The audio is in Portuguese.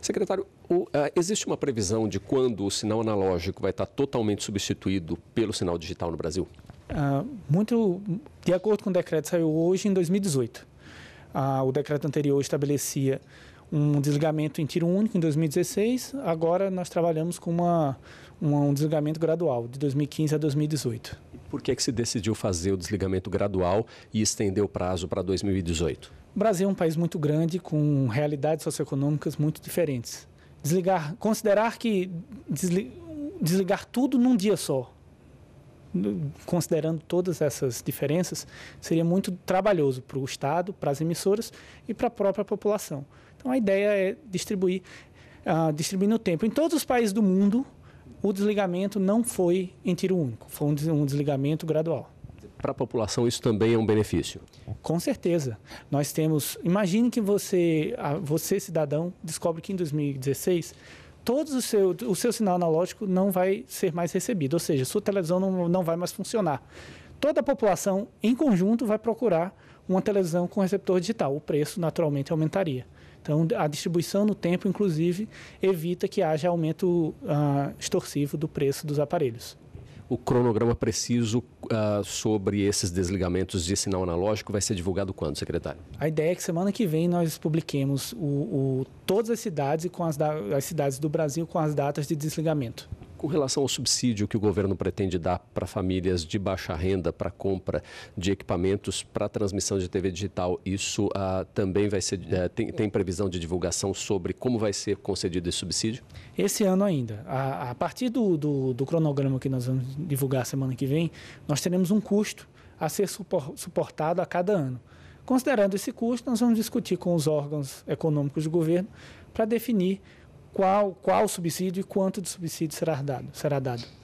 Secretário, o, uh, existe uma previsão de quando o sinal analógico vai estar totalmente substituído pelo sinal digital no Brasil? Uh, muito de acordo com o decreto que saiu hoje em 2018. Uh, ah, o decreto anterior estabelecia um desligamento em tiro único em 2016. Agora nós trabalhamos com uma, uma, um desligamento gradual de 2015 a 2018. Por que é que se decidiu fazer o desligamento gradual e estender o prazo para 2018? O Brasil é um país muito grande com realidades socioeconômicas muito diferentes. Desligar, considerar que desligar tudo num dia só, considerando todas essas diferenças, seria muito trabalhoso para o Estado, para as emissoras e para a própria população. Então a ideia é distribuir, uh, ah, distribuir no tempo. Em todos os países do mundo, o desligamento não foi em tiro único, foi um desligamento gradual para a população isso também é um benefício? Com certeza. Nós temos. Imagine que você, você cidadão, descobre que em 2016 todos o seu, o seu sinal analógico não vai ser mais recebido, ou seja, sua televisão não, não vai mais funcionar. Toda a população, em conjunto, vai procurar uma televisão com receptor digital. O preço, naturalmente, aumentaria. Então, a distribuição no tempo, inclusive, evita que haja aumento uh, extorsivo do preço dos aparelhos. O cronograma preciso uh, sobre esses desligamentos de sinal analógico vai ser divulgado quando, secretário? A ideia é que semana que vem nós publiquemos o, o todas as cidades, com as, as cidades do Brasil com as datas de desligamento com relação ao subsídio que o governo pretende dar para famílias de baixa renda para compra de equipamentos para transmissão de TV digital, isso ah, também vai ser eh, tem, tem, previsão de divulgação sobre como vai ser concedido esse subsídio? Esse ano ainda. A, a partir do, do, do cronograma que nós vamos divulgar semana que vem, nós teremos um custo a ser suportado a cada ano. Considerando esse custo, nós vamos discutir com os órgãos econômicos do governo para definir qual, qual subsídio e quanto de subsídio será dado. Será dado.